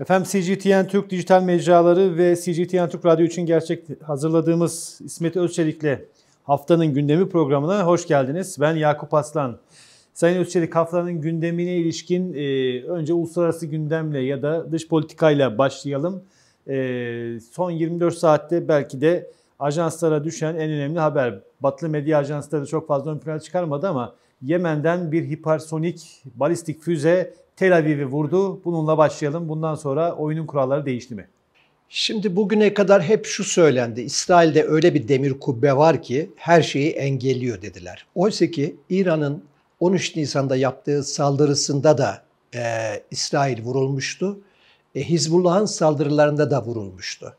Efendim CGTN Türk dijital mecraları ve CGTN Türk Radyo için gerçek hazırladığımız İsmet Özçelik'le haftanın gündemi programına hoş geldiniz. Ben Yakup Aslan. Sayın Özçelik haftanın gündemine ilişkin e, önce uluslararası gündemle ya da dış politikayla başlayalım. E, son 24 saatte belki de ajanslara düşen en önemli haber. Batılı medya ajansları çok fazla ön plana çıkarmadı ama Yemen'den bir hipersonik balistik füze Tel Aviv'i vurdu. Bununla başlayalım. Bundan sonra oyunun kuralları değişti mi? Şimdi bugüne kadar hep şu söylendi. İsrail'de öyle bir demir kubbe var ki her şeyi engelliyor dediler. Oysa ki İran'ın 13 Nisan'da yaptığı saldırısında da e, İsrail vurulmuştu. E, Hizbullah'ın saldırılarında da vurulmuştu.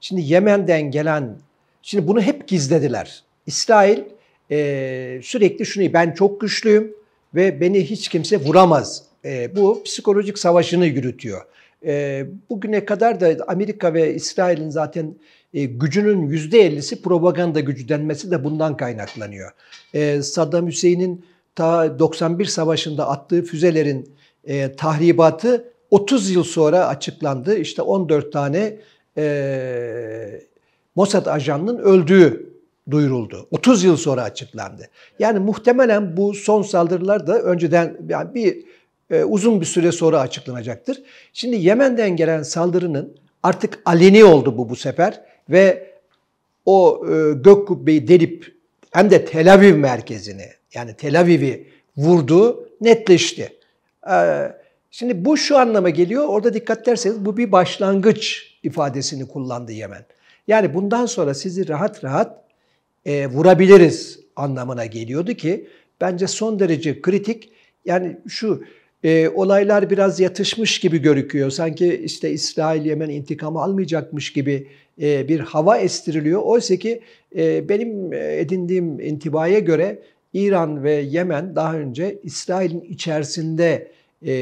Şimdi Yemen'den gelen, şimdi bunu hep gizlediler. İsrail e, sürekli şunu ben çok güçlüyüm ve beni hiç kimse vuramaz e, bu psikolojik savaşını yürütüyor. E, bugüne kadar da Amerika ve İsrail'in zaten e, gücünün %50'si propaganda gücü denmesi de bundan kaynaklanıyor. E, Saddam Hüseyin'in ta 91 savaşında attığı füzelerin e, tahribatı 30 yıl sonra açıklandı. İşte 14 tane e, Mossad ajanının öldüğü duyuruldu. 30 yıl sonra açıklandı. Yani muhtemelen bu son saldırılar da önceden yani bir e, uzun bir süre sonra açıklanacaktır. Şimdi Yemen'den gelen saldırının artık aleni oldu bu bu sefer ve o e, gök kubbeyi delip hem de Tel Aviv merkezini yani Tel Aviv'i vurdu netleşti. Ee, şimdi bu şu anlama geliyor. Orada dikkat derseniz bu bir başlangıç ifadesini kullandı Yemen. Yani bundan sonra sizi rahat rahat e, vurabiliriz anlamına geliyordu ki bence son derece kritik. Yani şu e, olaylar biraz yatışmış gibi görüküyor. Sanki işte İsrail Yemen intikamı almayacakmış gibi e, bir hava estiriliyor. Oysa ki e, benim e, edindiğim intibaya göre İran ve Yemen daha önce İsrail'in içerisinde e,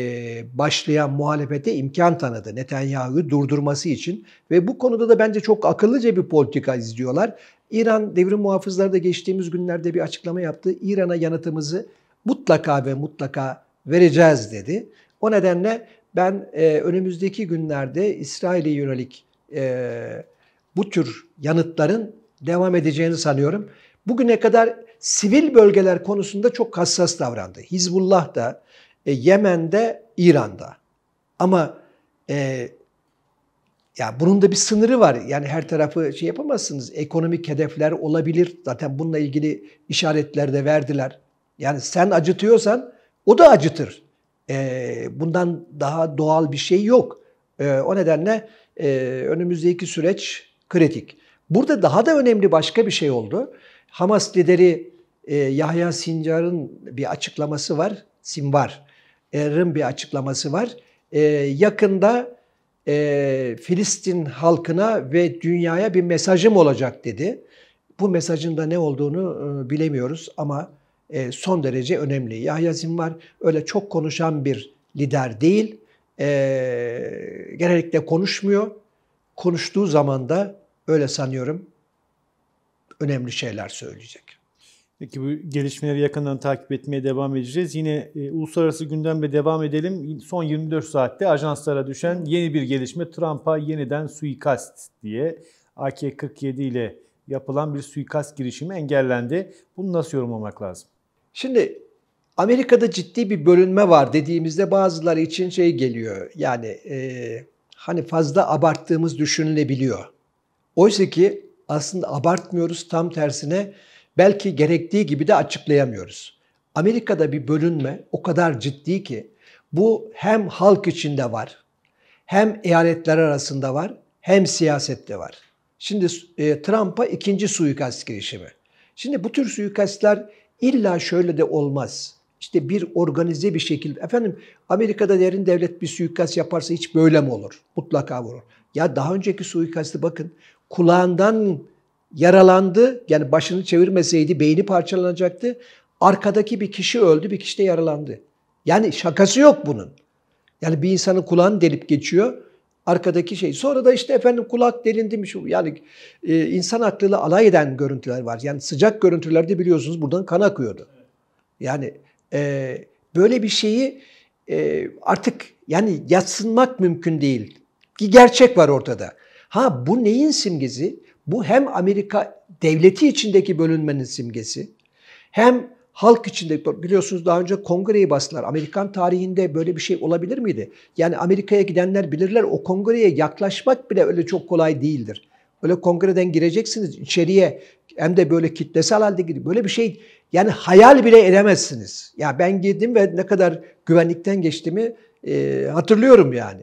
başlayan muhalefete imkan tanıdı Netanyahu'yu durdurması için. Ve bu konuda da bence çok akıllıca bir politika izliyorlar. İran devrim muhafızları da geçtiğimiz günlerde bir açıklama yaptı. İran'a yanıtımızı mutlaka ve mutlaka vereceğiz dedi. O nedenle ben e, önümüzdeki günlerde İsrail'e yönelik e, bu tür yanıtların devam edeceğini sanıyorum. Bugüne kadar sivil bölgeler konusunda çok hassas davrandı. Hizbullah da, e, Yemen'de, İran'da. Ama e, ya bunun da bir sınırı var. Yani her tarafı şey yapamazsınız. Ekonomik hedefler olabilir. Zaten bununla ilgili işaretler de verdiler. Yani sen acıtıyorsan o da acıtır. E, bundan daha doğal bir şey yok. E, o nedenle e, önümüzdeki süreç kritik. Burada daha da önemli başka bir şey oldu. Hamas lideri e, Yahya Sincar'ın bir açıklaması var. Sinvar. Er'in bir açıklaması var. E, yakında e, Filistin halkına ve dünyaya bir mesajım olacak dedi. Bu mesajın da ne olduğunu e, bilemiyoruz ama e, son derece önemli. Yahya Sinvar öyle çok konuşan bir lider değil. E, genellikle konuşmuyor. Konuştuğu zaman da öyle sanıyorum önemli şeyler söyleyecek. Peki bu gelişmeleri yakından takip etmeye devam edeceğiz. Yine e, uluslararası gündemle devam edelim. Son 24 saatte ajanslara düşen yeni bir gelişme Trump'a yeniden suikast diye AK-47 ile yapılan bir suikast girişimi engellendi. Bunu nasıl yorumlamak lazım? Şimdi Amerika'da ciddi bir bölünme var dediğimizde bazıları için şey geliyor. Yani e, hani fazla abarttığımız düşünülebiliyor. Oysa ki aslında abartmıyoruz tam tersine belki gerektiği gibi de açıklayamıyoruz. Amerika'da bir bölünme o kadar ciddi ki bu hem halk içinde var, hem eyaletler arasında var, hem siyasette var. Şimdi e, Trump'a ikinci suikast girişimi. Şimdi bu tür suikastlar İlla şöyle de olmaz. İşte bir organize bir şekilde. Efendim Amerika'da derin devlet bir suikast yaparsa hiç böyle mi olur? Mutlaka vurur. Ya daha önceki suikastı bakın kulağından yaralandı. Yani başını çevirmeseydi beyni parçalanacaktı. Arkadaki bir kişi öldü, bir kişi de yaralandı. Yani şakası yok bunun. Yani bir insanın kulağını delip geçiyor arkadaki şey. Sonra da işte efendim kulak delindi mi yani e, insan aklıyla alay eden görüntüler var. Yani sıcak görüntülerde biliyorsunuz buradan kan akıyordu. Yani e, böyle bir şeyi e, artık yani yatsınmak mümkün değil. Ki gerçek var ortada. Ha bu neyin simgesi? Bu hem Amerika devleti içindeki bölünmenin simgesi hem halk içinde biliyorsunuz daha önce kongreyi bastılar. Amerikan tarihinde böyle bir şey olabilir miydi? Yani Amerika'ya gidenler bilirler o kongreye yaklaşmak bile öyle çok kolay değildir. Öyle kongreden gireceksiniz içeriye hem de böyle kitlesel halde gidip böyle bir şey yani hayal bile edemezsiniz. Ya ben girdim ve ne kadar güvenlikten geçtiğimi e, hatırlıyorum yani.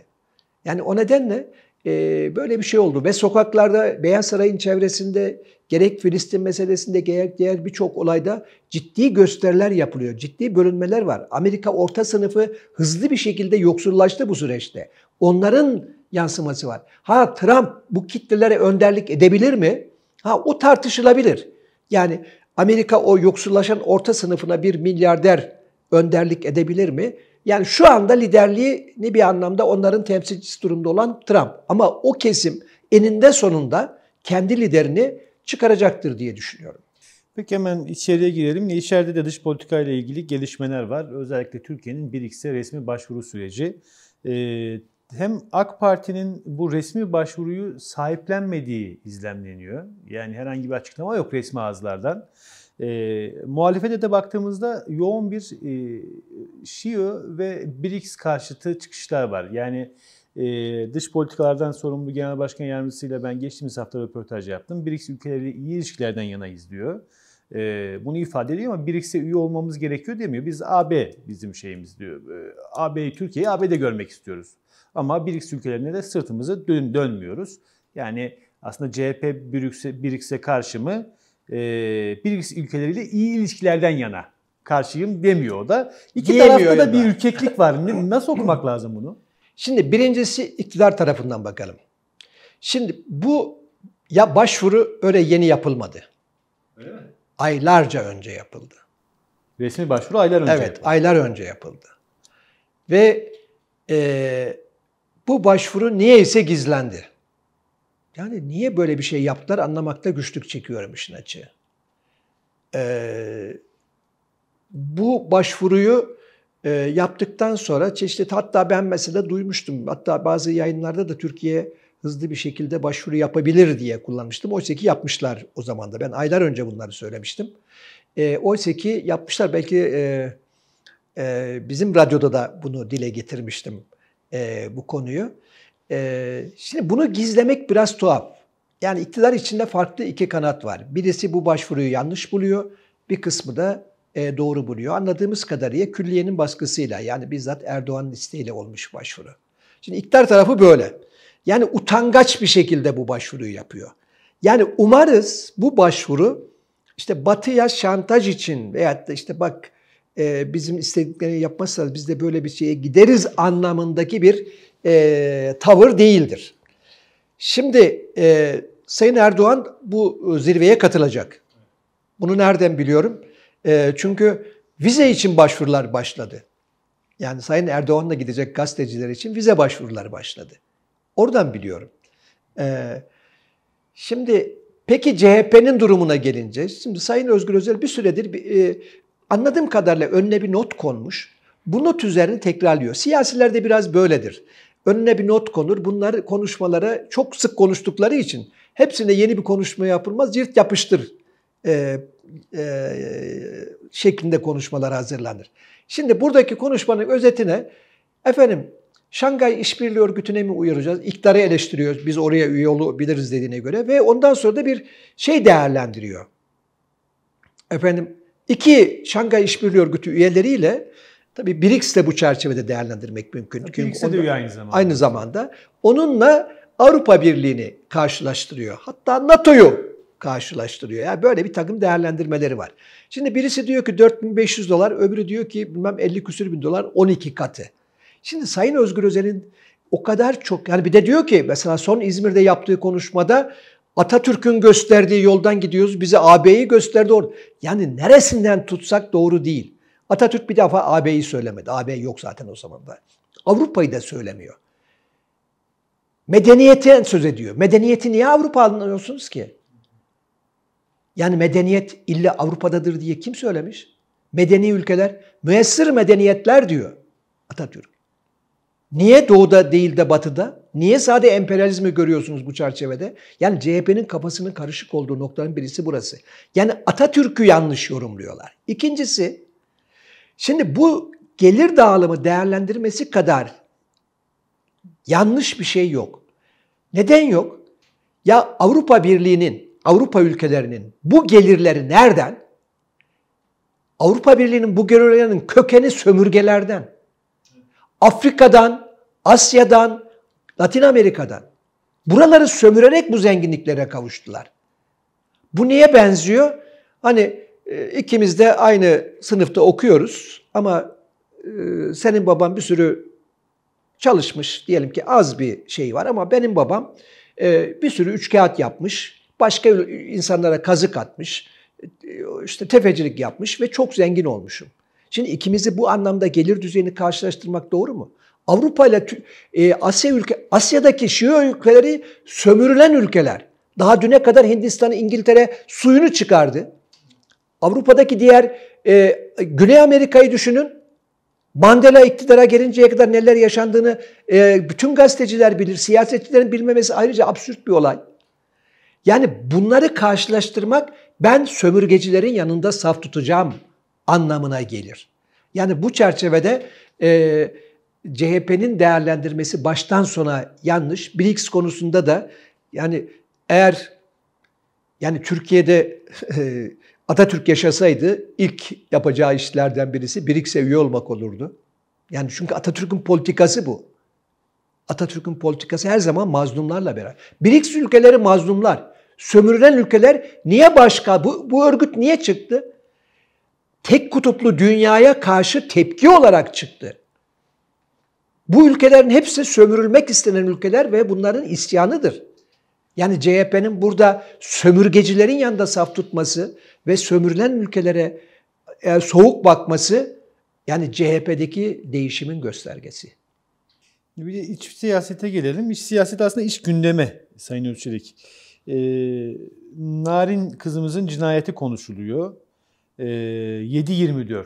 Yani o nedenle e, böyle bir şey oldu ve sokaklarda Beyaz Saray'ın çevresinde gerek Filistin meselesinde gerek diğer birçok olayda ciddi gösteriler yapılıyor. Ciddi bölünmeler var. Amerika orta sınıfı hızlı bir şekilde yoksullaştı bu süreçte. Onların yansıması var. Ha Trump bu kitlelere önderlik edebilir mi? Ha o tartışılabilir. Yani Amerika o yoksullaşan orta sınıfına bir milyarder önderlik edebilir mi? Yani şu anda liderliğini bir anlamda onların temsilcisi durumda olan Trump. Ama o kesim eninde sonunda kendi liderini çıkaracaktır diye düşünüyorum. Peki hemen içeriye girelim. İçeride de dış politika ile ilgili gelişmeler var. Özellikle Türkiye'nin BRICS'e resmi başvuru süreci. Ee, hem AK Parti'nin bu resmi başvuruyu sahiplenmediği izlemleniyor. Yani herhangi bir açıklama yok resmi ağızlardan. E, muhalefete de baktığımızda yoğun bir e, Şio ve BRICS karşıtı çıkışlar var. Yani ee, dış politikalardan sorumlu Genel Başkan Yardımcısıyla ben geçtiğimiz hafta röportaj yaptım. BRICS ülkeleri iyi ilişkilerden yanayız diyor. Ee, bunu ifade ediyor ama BRICS'e üye olmamız gerekiyor demiyor. Biz AB bizim şeyimiz diyor. Ee, AB'yi Türkiye'yi AB'de görmek istiyoruz. Ama BRICS ülkelerine de sırtımızı dön dönmüyoruz. Yani aslında CHP BRICS'e BRICS karşı mı? Ee, BRICS ülkeleriyle iyi ilişkilerden yana karşıyım demiyor o da. İki Diyemiyor tarafta da bir ülkeklik var. Nasıl okumak lazım bunu? Şimdi birincisi iktidar tarafından bakalım. Şimdi bu ya başvuru öyle yeni yapılmadı. Öyle mi? Aylarca önce yapıldı. Resmi başvuru aylar önce Evet, yapıldı. aylar önce yapıldı. Ve e, bu başvuru niyeyse gizlendi. Yani niye böyle bir şey yaptılar anlamakta güçlük çekiyorum işin açığı. E, bu başvuruyu e, yaptıktan sonra çeşitli hatta ben mesela duymuştum hatta bazı yayınlarda da Türkiye hızlı bir şekilde başvuru yapabilir diye kullanmıştım. Oysa ki yapmışlar o zaman da. Ben aylar önce bunları söylemiştim. E, oysa ki yapmışlar. Belki e, e, bizim radyoda da bunu dile getirmiştim e, bu konuyu. E, şimdi bunu gizlemek biraz tuhaf. Yani iktidar içinde farklı iki kanat var. Birisi bu başvuruyu yanlış buluyor. Bir kısmı da e, doğru buluyor. Anladığımız kadarıyla külliyenin baskısıyla yani bizzat Erdoğan'ın isteğiyle olmuş başvuru. Şimdi iktidar tarafı böyle. Yani utangaç bir şekilde bu başvuruyu yapıyor. Yani umarız bu başvuru işte batıya şantaj için veyahut da işte bak e, bizim istediklerini yapmazsanız biz de böyle bir şeye gideriz anlamındaki bir e, tavır değildir. Şimdi e, Sayın Erdoğan bu e, zirveye katılacak. Bunu nereden biliyorum? E, çünkü vize için başvurular başladı. Yani Sayın Erdoğan'la gidecek gazeteciler için vize başvuruları başladı. Oradan biliyorum. E, şimdi peki CHP'nin durumuna gelince, şimdi Sayın Özgür Özel bir süredir bir, e, anladığım kadarıyla önüne bir not konmuş. Bu not üzerine tekrarlıyor. Siyasiler de biraz böyledir. Önüne bir not konur. Bunlar konuşmalara çok sık konuştukları için hepsine yeni bir konuşma yapılmaz. Cirt yapıştır e, e, şeklinde konuşmalar hazırlanır. Şimdi buradaki konuşmanın özetine efendim Şangay İşbirliği Örgütü'ne mi uyaracağız? İktidarı eleştiriyoruz. Biz oraya üye olabiliriz dediğine göre ve ondan sonra da bir şey değerlendiriyor. Efendim iki Şangay İşbirliği Örgütü üyeleriyle tabi BRICS de bu çerçevede değerlendirmek mümkün. BRICS'e de aynı zamanda. Aynı zamanda. Onunla Avrupa Birliği'ni karşılaştırıyor. Hatta NATO'yu karşılaştırıyor. Yani böyle bir takım değerlendirmeleri var. Şimdi birisi diyor ki 4500 dolar, öbürü diyor ki bilmem 50 küsür bin dolar 12 katı. Şimdi Sayın Özgür Özel'in o kadar çok yani bir de diyor ki mesela son İzmir'de yaptığı konuşmada Atatürk'ün gösterdiği yoldan gidiyoruz. Bize AB'yi gösterdi or. Yani neresinden tutsak doğru değil. Atatürk bir defa AB'yi söylemedi. AB yok zaten o zaman da. Avrupa'yı da söylemiyor. Medeniyeti söz ediyor. Medeniyeti niye Avrupa alınıyorsunuz ki? Yani medeniyet illa Avrupa'dadır diye kim söylemiş? Medeni ülkeler müessir medeniyetler diyor Atatürk. Niye doğuda değil de batıda? Niye sade emperyalizmi görüyorsunuz bu çerçevede? Yani CHP'nin kafasının karışık olduğu noktanın birisi burası. Yani Atatürk'ü yanlış yorumluyorlar. İkincisi, şimdi bu gelir dağılımı değerlendirmesi kadar yanlış bir şey yok. Neden yok? Ya Avrupa Birliği'nin Avrupa ülkelerinin bu gelirleri nereden? Avrupa Birliği'nin bu gelirlerinin kökeni sömürgelerden. Afrika'dan, Asya'dan, Latin Amerika'dan. Buraları sömürerek bu zenginliklere kavuştular. Bu neye benziyor? Hani e, ikimiz de aynı sınıfta okuyoruz ama e, senin baban bir sürü çalışmış diyelim ki az bir şey var ama benim babam e, bir sürü üç kağıt yapmış başka insanlara kazık atmış, işte tefecilik yapmış ve çok zengin olmuşum. Şimdi ikimizi bu anlamda gelir düzeyini karşılaştırmak doğru mu? Avrupa ile e, Asya ülke Asya'daki Şii ülkeleri sömürülen ülkeler. Daha düne kadar Hindistan İngiltere suyunu çıkardı. Avrupa'daki diğer e, Güney Amerika'yı düşünün. Mandela iktidara gelinceye kadar neler yaşandığını e, bütün gazeteciler bilir. Siyasetçilerin bilmemesi ayrıca absürt bir olay. Yani bunları karşılaştırmak ben sömürgecilerin yanında saf tutacağım anlamına gelir. Yani bu çerçevede e, CHP'nin değerlendirmesi baştan sona yanlış. BRICS konusunda da yani eğer yani Türkiye'de e, Atatürk yaşasaydı ilk yapacağı işlerden birisi BRICS'e üye olmak olurdu. Yani çünkü Atatürk'ün politikası bu. Atatürk'ün politikası her zaman mazlumlarla beraber. BRICS ülkeleri mazlumlar sömürülen ülkeler niye başka? Bu, bu örgüt niye çıktı? Tek kutuplu dünyaya karşı tepki olarak çıktı. Bu ülkelerin hepsi sömürülmek istenen ülkeler ve bunların isyanıdır. Yani CHP'nin burada sömürgecilerin yanında saf tutması ve sömürülen ülkelere e, soğuk bakması yani CHP'deki değişimin göstergesi. Bir de iç siyasete gelelim. İç siyaset aslında iç gündeme Sayın Ölçelik. E, Narin kızımızın cinayeti konuşuluyor. E, ee, 7.24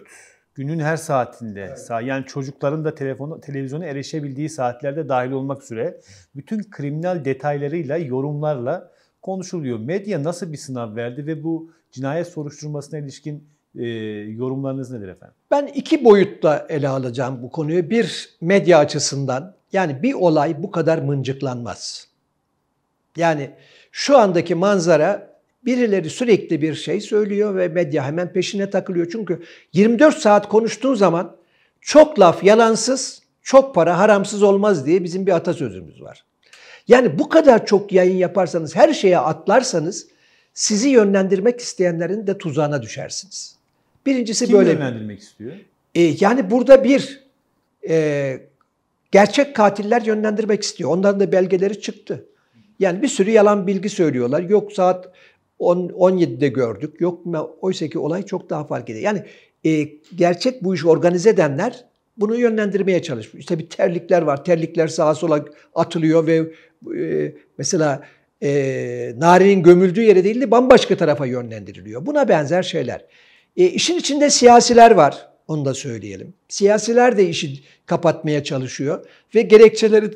günün her saatinde evet. yani çocukların da telefonu televizyona erişebildiği saatlerde dahil olmak üzere bütün kriminal detaylarıyla yorumlarla konuşuluyor. Medya nasıl bir sınav verdi ve bu cinayet soruşturmasına ilişkin e, yorumlarınız nedir efendim? Ben iki boyutta ele alacağım bu konuyu. Bir medya açısından yani bir olay bu kadar mıncıklanmaz. Yani şu andaki manzara birileri sürekli bir şey söylüyor ve medya hemen peşine takılıyor. Çünkü 24 saat konuştuğun zaman çok laf yalansız, çok para haramsız olmaz diye bizim bir atasözümüz var. Yani bu kadar çok yayın yaparsanız, her şeye atlarsanız sizi yönlendirmek isteyenlerin de tuzağına düşersiniz. Birincisi Kim böyle. Kim yönlendirmek istiyor? E, yani burada bir e, gerçek katiller yönlendirmek istiyor. Onların da belgeleri çıktı. Yani bir sürü yalan bilgi söylüyorlar. Yok saat 10, 17'de gördük. Yok oysa ki olay çok daha fark ediyor. Yani e, gerçek bu işi organize edenler bunu yönlendirmeye çalışmış. İşte bir terlikler var. Terlikler sağa sola atılıyor ve e, mesela e, narenin gömüldüğü yere değil de bambaşka tarafa yönlendiriliyor. Buna benzer şeyler. E, işin içinde siyasiler var. Onu da söyleyelim. Siyasiler de işi kapatmaya çalışıyor ve gerekçeleri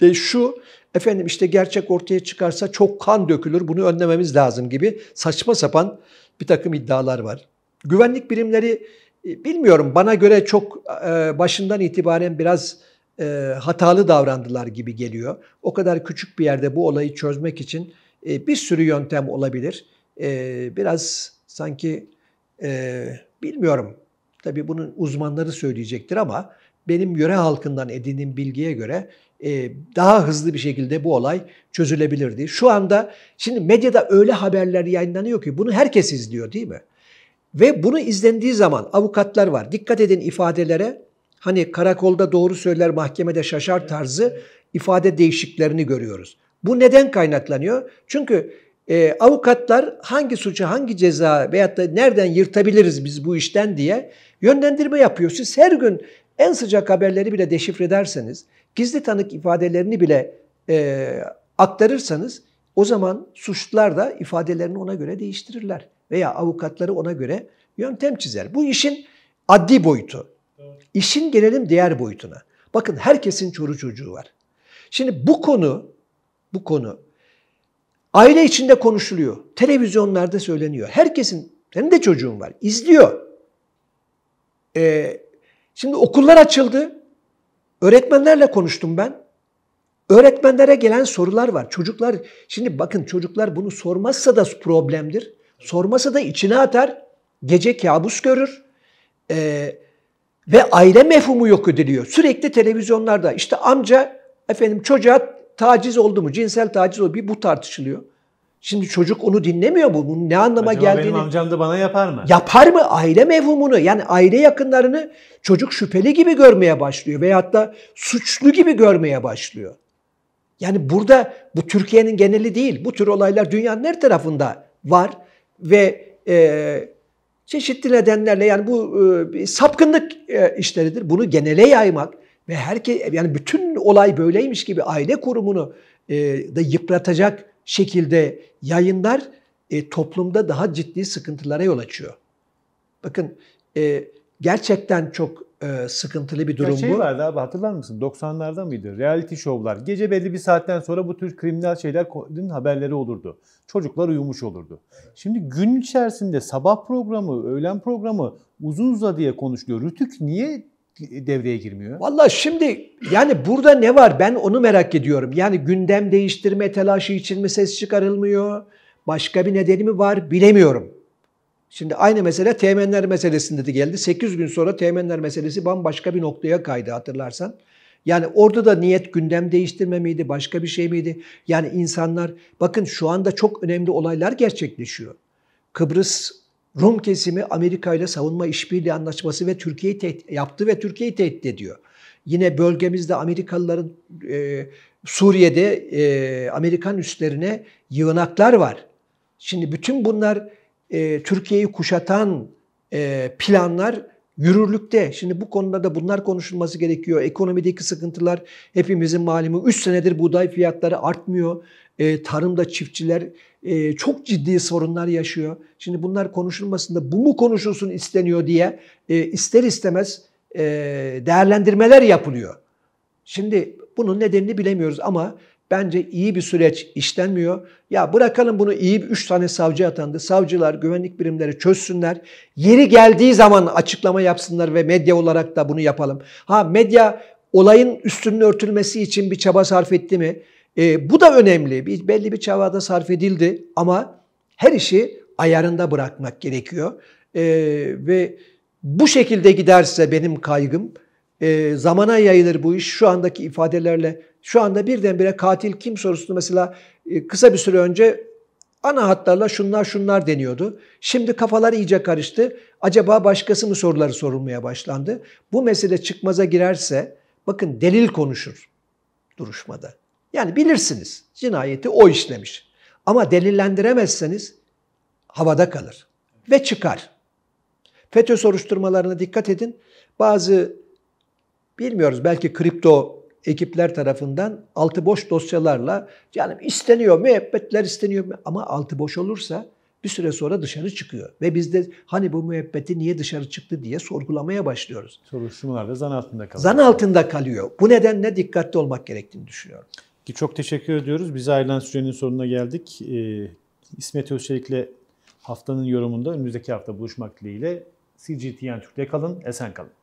de şu efendim işte gerçek ortaya çıkarsa çok kan dökülür bunu önlememiz lazım gibi saçma sapan bir takım iddialar var. Güvenlik birimleri e, bilmiyorum bana göre çok e, başından itibaren biraz e, hatalı davrandılar gibi geliyor. O kadar küçük bir yerde bu olayı çözmek için e, bir sürü yöntem olabilir. E, biraz sanki e, bilmiyorum tabii bunun uzmanları söyleyecektir ama benim yöre halkından edindiğim bilgiye göre e, daha hızlı bir şekilde bu olay çözülebilirdi. Şu anda şimdi medyada öyle haberler yayınlanıyor ki bunu herkes izliyor değil mi? Ve bunu izlendiği zaman avukatlar var. Dikkat edin ifadelere. Hani karakolda doğru söyler, mahkemede şaşar tarzı ifade değişiklerini görüyoruz. Bu neden kaynaklanıyor? Çünkü e, avukatlar hangi suçu, hangi ceza veyahut da nereden yırtabiliriz biz bu işten diye yönlendirme yapıyor. Siz her gün en sıcak haberleri bile deşifre ederseniz, gizli tanık ifadelerini bile e, aktarırsanız o zaman suçlular da ifadelerini ona göre değiştirirler veya avukatları ona göre yöntem çizer. Bu işin adli boyutu. İşin gelelim diğer boyutuna. Bakın herkesin çoru çocuğu var. Şimdi bu konu bu konu aile içinde konuşuluyor. Televizyonlarda söyleniyor. Herkesin senin de çocuğun var. izliyor. Ee, şimdi okullar açıldı. Öğretmenlerle konuştum ben. Öğretmenlere gelen sorular var. Çocuklar şimdi bakın çocuklar bunu sormazsa da problemdir. Sormasa da içine atar. Gece kabus görür. Ee, ve aile mefhumu yok ediliyor. Sürekli televizyonlarda işte amca efendim çocuğa taciz oldu mu, cinsel taciz oldu mu bu tartışılıyor. Şimdi çocuk onu dinlemiyor mu? Bunun ne anlama Acaba geldiğini... benim amcam da bana yapar mı? Yapar mı? Aile mevhumunu yani aile yakınlarını çocuk şüpheli gibi görmeye başlıyor veyahut da suçlu gibi görmeye başlıyor. Yani burada bu Türkiye'nin geneli değil. Bu tür olaylar dünyanın her tarafında var ve e, çeşitli nedenlerle yani bu e, sapkınlık e, işleridir. Bunu genele yaymak ve herke yani bütün olay böyleymiş gibi aile kurumunu e, da yıpratacak şekilde yayınlar e, toplumda daha ciddi sıkıntılara yol açıyor. Bakın e, gerçekten çok e, sıkıntılı bir durum ya şey bu. Şey vardı abi hatırlar mısın? 90'larda mıydı? Reality şovlar. Gece belli bir saatten sonra bu tür kriminal şeylerin haberleri olurdu. Çocuklar uyumuş olurdu. Şimdi gün içerisinde sabah programı, öğlen programı uzun uzadıya konuşuluyor. Rütük niye devreye girmiyor? Valla şimdi yani burada ne var ben onu merak ediyorum. Yani gündem değiştirme telaşı için mi ses çıkarılmıyor? Başka bir nedeni mi var bilemiyorum. Şimdi aynı mesele temenler meselesinde de geldi. 8 gün sonra temenler meselesi bambaşka bir noktaya kaydı hatırlarsan. Yani orada da niyet gündem değiştirme miydi, başka bir şey miydi? Yani insanlar bakın şu anda çok önemli olaylar gerçekleşiyor. Kıbrıs Rum kesimi Amerika ile savunma işbirliği anlaşması ve Türkiye'yi tehdit yaptı ve Türkiye'yi tehdit ediyor. Yine bölgemizde Amerikalıların e, Suriye'de e, Amerikan üstlerine yığınaklar var. Şimdi bütün bunlar e, Türkiye'yi kuşatan e, planlar yürürlükte. Şimdi bu konuda da bunlar konuşulması gerekiyor. Ekonomideki sıkıntılar hepimizin malumu. 3 senedir buğday fiyatları artmıyor. E, tarımda çiftçiler e, çok ciddi sorunlar yaşıyor. Şimdi bunlar konuşulmasında bu mu konuşulsun isteniyor diye e, ister istemez e, değerlendirmeler yapılıyor. Şimdi bunun nedenini bilemiyoruz ama bence iyi bir süreç işlenmiyor. Ya bırakalım bunu iyi 3 tane savcı atandı. Savcılar, güvenlik birimleri çözsünler. Yeri geldiği zaman açıklama yapsınlar ve medya olarak da bunu yapalım. Ha medya olayın üstünün örtülmesi için bir çaba sarf etti mi? E, bu da önemli. Bir, belli bir çabada sarf edildi ama her işi ayarında bırakmak gerekiyor. E, ve bu şekilde giderse benim kaygım e, zamana yayılır bu iş. Şu andaki ifadelerle şu anda birdenbire katil kim sorusunu mesela e, kısa bir süre önce ana hatlarla şunlar şunlar deniyordu. Şimdi kafalar iyice karıştı. Acaba başkası mı soruları sorulmaya başlandı? Bu mesele çıkmaza girerse bakın delil konuşur duruşmada. Yani bilirsiniz cinayeti o işlemiş. Ama delillendiremezseniz havada kalır ve çıkar. FETÖ soruşturmalarına dikkat edin. Bazı bilmiyoruz belki kripto ekipler tarafından altı boş dosyalarla yani isteniyor müebbetler isteniyor ama altı boş olursa bir süre sonra dışarı çıkıyor. Ve biz de hani bu müebbeti niye dışarı çıktı diye sorgulamaya başlıyoruz. Soruşturmalar da zan altında kalıyor. Zan altında kalıyor. Bu nedenle dikkatli olmak gerektiğini düşünüyorum. Ki çok teşekkür ediyoruz. Biz ayrılan sürenin sonuna geldik. Ee, İsmet Özçelik'le haftanın yorumunda önümüzdeki hafta buluşmak dileğiyle CGTN Türk'te kalın, esen kalın.